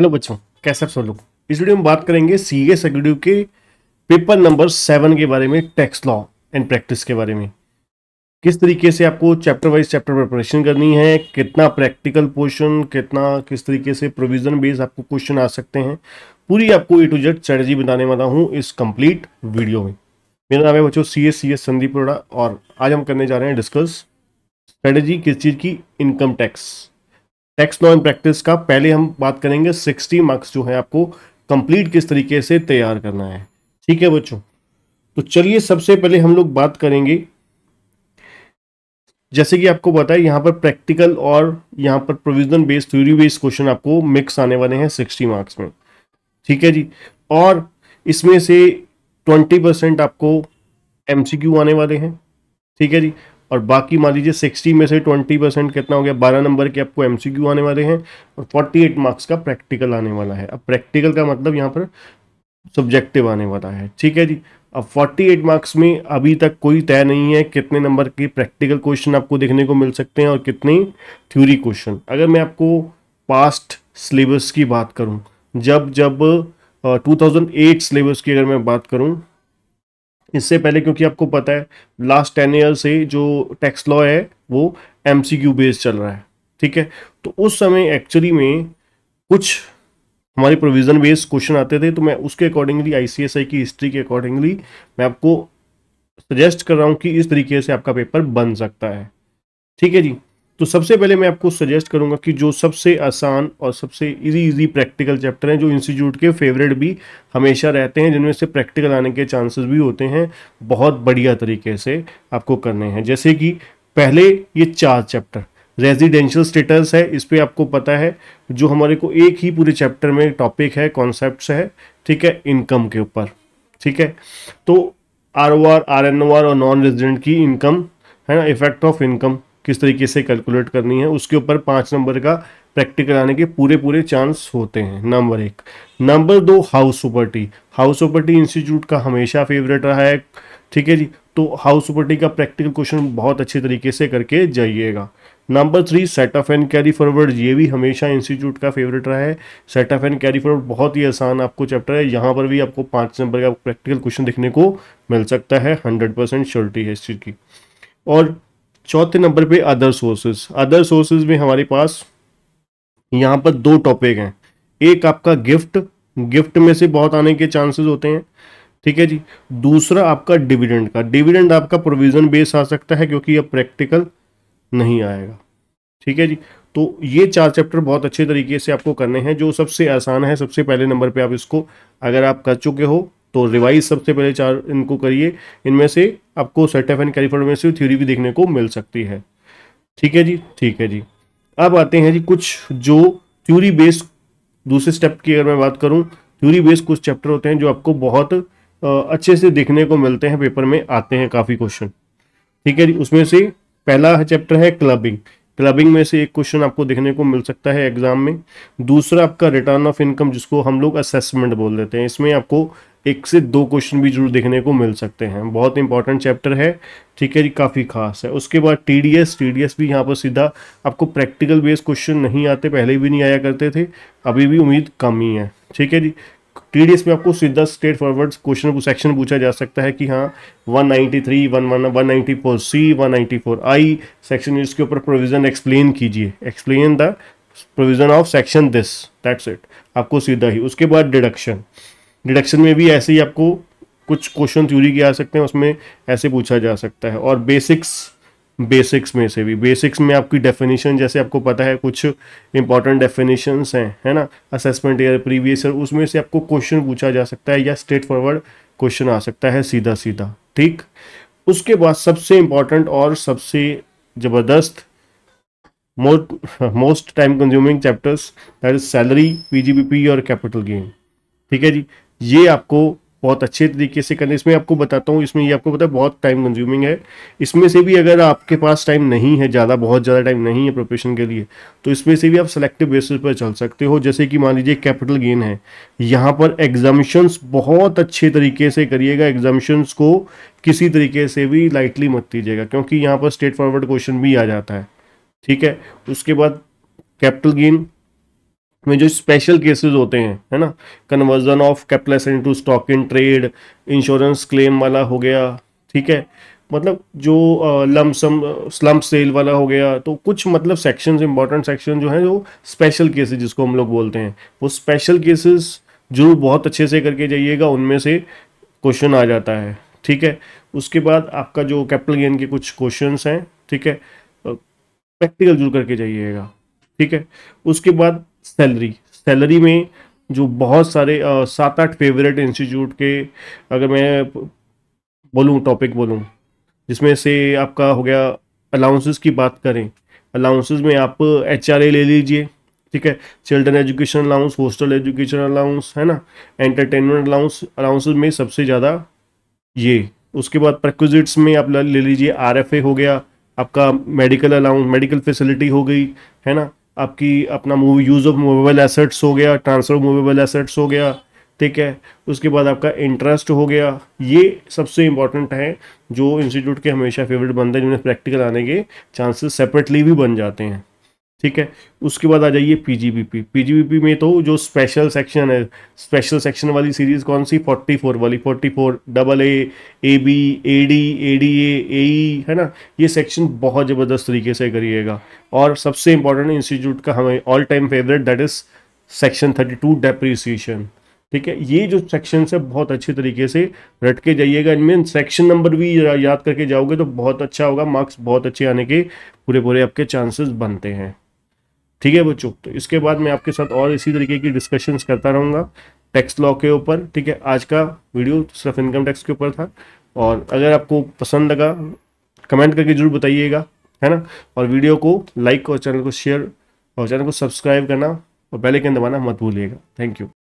hello बच्चों कैसे आप सब लोग इस वीडियो में बात करेंगे सी एस के पेपर नंबर सेवन के बारे में टैक्स लॉ एंड प्रैक्टिस के बारे में किस तरीके से आपको चैप्टर वाइज चैप्टर प्रिपरेशन करनी है कितना प्रैक्टिकल पोर्शन कितना किस तरीके से प्रोविजन बेस आपको क्वेश्चन आ सकते हैं पूरी आपको ए टू जेड स्ट्रेटजी बताने वाला हूँ इस कम्प्लीट वीडियो में मेरा नाम है बच्चों C S C S Sandeep Arora और आज हम करने जा रहे हैं डिस्कस स्ट्रेटजी किस चीज़ की income tax tax law and practice का पहले हम बात करेंगे सिक्सटी मार्क्स जो है आपको कंप्लीट किस तरीके से तैयार करना है ठीक है बच्चों तो चलिए सबसे पहले हम लोग बात करेंगे जैसे कि आपको पता है यहाँ पर प्रैक्टिकल और यहाँ पर provision based theory based question आपको मिक्स आने वाले हैं सिक्सटी मार्क्स में ठीक है जी और इसमें से ट्वेंटी परसेंट आपको एमसीक्यू आने वाले हैं ठीक है जी और बाकी मान लीजिए सिक्सटी में से ट्वेंटी परसेंट कितना हो गया बारह नंबर के आपको एम आने वाले हैं और फोर्टी एट मार्क्स का प्रैक्टिकल आने वाला है अब प्रैक्टिकल का मतलब यहाँ पर सब्जेक्टिव आने वाला है ठीक है जी अब 48 मार्क्स में अभी तक कोई तय नहीं है कितने नंबर के प्रैक्टिकल क्वेश्चन आपको देखने को मिल सकते हैं और कितने थ्यूरी क्वेश्चन अगर मैं आपको पास्ट सिलेबस की बात करूँ जब जब टू थाउजेंड सिलेबस की अगर मैं बात करूँ इससे पहले क्योंकि आपको पता है लास्ट टेन ईयर से जो टैक्स लॉ है वो एम सी क्यू बेस्ड चल रहा है ठीक है तो उस समय एक्चुअली में कुछ हमारे प्रोविज़न बेस्ड क्वेश्चन आते थे तो मैं उसके अकॉर्डिंगली आईसीएसआई की हिस्ट्री के अकॉर्डिंगली मैं आपको सजेस्ट कर रहा हूँ कि इस तरीके से आपका पेपर बन सकता है ठीक है जी तो सबसे पहले मैं आपको सजेस्ट करूंगा कि जो सबसे आसान और सबसे इजी इजी प्रैक्टिकल चैप्टर हैं जो इंस्टीट्यूट के फेवरेट भी हमेशा रहते हैं जिनमें से प्रैक्टिकल आने के चांसेस भी होते हैं बहुत बढ़िया तरीके से आपको करने हैं जैसे कि पहले ये चार चैप्टर रेजिडेंशियल स्टेटस है इस पर आपको पता है जो हमारे को एक ही पूरे चैप्टर में टॉपिक है कॉन्सेप्ट है ठीक है इनकम के ऊपर ठीक है तो R O R R N O R और नॉन रेजिडेंट की इनकम है ना इफेक्ट ऑफ इनकम किस तरीके से कैलकुलेट करनी है उसके ऊपर पाँच नंबर का प्रैक्टिकल आने के पूरे पूरे चांस होते हैं नंबर एक नंबर दो house property house property institute का हमेशा फेवरेट रहा है ठीक है जी तो हाउस सुपर्टी का प्रैक्टिकल क्वेश्चन बहुत अच्छे तरीके से करके जाइएगा number three set off and carry forward ये भी हमेशा इंस्टीट्यूट का फेवरेट रहा है set off and carry forward बहुत ही आसान आपको चैप्टर है यहाँ पर भी आपको पाँच नंबर का प्रैक्टिकल क्वेश्चन देखने को मिल सकता है हंड्रेड परसेंट श्योरिटी है इस चीज़ की और चौथे नंबर पे अदर सोर्सेज अदर सोर्सेज में हमारे पास यहाँ पर दो टॉपिक हैं एक आपका गिफ्ट गिफ्ट में से बहुत आने के चांसेस होते हैं ठीक है जी दूसरा आपका डिविडेंड का डिविडेंड आपका प्रोविजन बेस आ सकता है क्योंकि यह प्रैक्टिकल नहीं आएगा ठीक है जी तो ये चार चैप्टर बहुत अच्छे तरीके से आपको करने हैं जो सबसे आसान है सबसे पहले नंबर पे आप इसको अगर आप कर चुके हो तो रिवाइज सबसे पहले चार इनको करिए इनमें से आपको सेट एफ एंड कैलिफोर्मेसिव थ्योरी भी देखने को मिल सकती है ठीक है जी ठीक है जी अब आते हैं जी कुछ जो थ्योरी बेस्ड दूसरे स्टेप की अगर मैं बात करूं थ्योरी बेस्ड कुछ चैप्टर होते हैं जो आपको बहुत अच्छे से देखने को मिलते हैं पेपर में आते हैं काफ़ी क्वेश्चन ठीक है जी उसमें से पहला चैप्टर है क्लबिंग क्लबिंग में से एक क्वेश्चन आपको देखने को मिल सकता है एग्जाम में दूसरा आपका रिटर्न ऑफ इनकम जिसको हम लोग असेसमेंट बोल देते हैं इसमें आपको एक से दो क्वेश्चन भी जरूर देखने को मिल सकते हैं बहुत इंपॉर्टेंट चैप्टर है ठीक है जी काफ़ी खास है उसके बाद T D S T D S भी यहाँ पर सीधा आपको प्रैक्टिकल बेस्ड क्वेश्चन नहीं आते पहले भी नहीं आया करते थे अभी भी उम्मीद कम ही है ठीक है जी टीडीएस में आपको सीधा स्टेट फॉरवर्ड क्वेश्चन सेक्शन पूछा जा सकता है कि हाँ 193, ninety four C four I section इसके ऊपर प्रोविजन एक्सप्लेन कीजिए explain the provision of section this that's it आपको सीधा ही उसके बाद डिडक्शन डिडक्शन में भी ऐसे ही आपको कुछ क्वेश्चन थ्योरी के आ सकते हैं उसमें ऐसे पूछा जा सकता है और बेसिक्स बेसिक्स में से भी बेसिक्स में आपकी डेफिनेशन जैसे आपको पता है कुछ इंपॉर्टेंट डेफिनेशंस हैं है ना असेसमेंट ईयर प्रीवियस ईयर उसमें से आपको क्वेश्चन पूछा जा सकता है या स्ट्रेट फॉरवर्ड क्वेश्चन आ सकता है सीधा सीधा ठीक उसके बाद सबसे इंपॉर्टेंट और सबसे ज़बरदस्त most time consuming chapters that is salary P और कैपिटल गेन ठीक है जी ये आपको बहुत अच्छे तरीके से करना इसमें आपको बताता हूँ इसमें ये आपको पता है बहुत टाइम कंज्यूमिंग है इसमें से भी अगर आपके पास टाइम नहीं है ज़्यादा बहुत ज़्यादा टाइम नहीं है प्रोफेशन के लिए तो इसमें से भी आप सेलेक्टिव बेसिस पर चल सकते हो जैसे कि मान लीजिए कैपिटल गेन है यहाँ पर एग्जामिशन्स बहुत अच्छे तरीके से करिएगा एग्जामिशन्स को किसी तरीके से भी लाइटली मत दीजिएगा क्योंकि यहाँ पर स्ट्रेट फॉरवर्ड क्वेश्चन भी आ जाता है ठीक है उसके बाद कैपिटल गेन में जो स्पेशल केसेस होते हैं है ना conversion of capital asset to stock in trade insurance claim वाला हो गया ठीक है मतलब जो लमसम स्लम सेल वाला हो गया तो कुछ मतलब सेक्शंस इंपॉर्टेंट सेक्शन जो हैं जो स्पेशल केसेस जिसको हम लोग बोलते हैं वो स्पेशल केसेस जरूर बहुत अच्छे से करके जाइएगा उनमें से क्वेश्चन आ जाता है ठीक है उसके बाद आपका जो कैपिटल गेन के कुछ क्वेश्चन हैं ठीक है प्रैक्टिकल जरूर करके जाइएगा ठीक है उसके बाद सैलरी सैलरी में जो बहुत सारे सात आठ फेवरेट इंस्टीट्यूट के अगर मैं बोलूँ टॉपिक बोलूँ जिसमें से आपका हो गया अलाउंसेस की बात करें अलाउंसेस में आप एच ले लीजिए ठीक है children education allowance hostel education allowance है ना एंटरटेनमेंट अलाउंस अलाउंसेस में सबसे ज़्यादा ये उसके बाद प्रक्विजिट्स में आप ले लीजिए आर हो गया आपका मेडिकल अलाउंस मेडिकल फैसिलिटी हो गई है ना आपकी अपना move use of movable assets हो गया ट्रांसफर मूवेबल एसेट्स हो गया ठीक है उसके बाद आपका इंटरेस्ट हो गया ये सबसे इंपॉर्टेंट है जो इंस्टीट्यूट के हमेशा फेवरेट बनते हैं जिन्हें प्रैक्टिकल आने के चांसेस सेपरेटली भी बन जाते हैं ठीक है उसके बाद आ जाइए पीजीबीपी पीजीबीपी में तो जो स्पेशल सेक्शन है स्पेशल सेक्शन वाली सीरीज कौन सी 44 वाली 44 double A A B A D A D A A है ना ये सेक्शन बहुत ज़बरदस्त तरीके से करिएगा और सबसे इंपॉर्टेंट इंस्टीट्यूट का हमें all time favourite that is section 32 two ठीक है ये जो सेक्शन है बहुत अच्छे तरीके से रट के जाइएगा इनमें सेक्शन नंबर भी याद करके जाओगे तो बहुत अच्छा होगा मार्क्स बहुत अच्छे आने के पूरे पूरे आपके चांसेस बनते हैं ठीक है बच्चों तो इसके बाद मैं आपके साथ और इसी तरीके की डिस्कशंस करता रहूँगा टैक्स लॉ के ऊपर ठीक है आज का वीडियो सिर्फ इनकम टैक्स के ऊपर था और अगर आपको पसंद लगा कमेंट करके जरूर बताइएगा है ना और वीडियो को लाइक और चैनल को शेयर और चैनल को सब्सक्राइब करना और पहले के दबाना मत भूलिएगा थैंक यू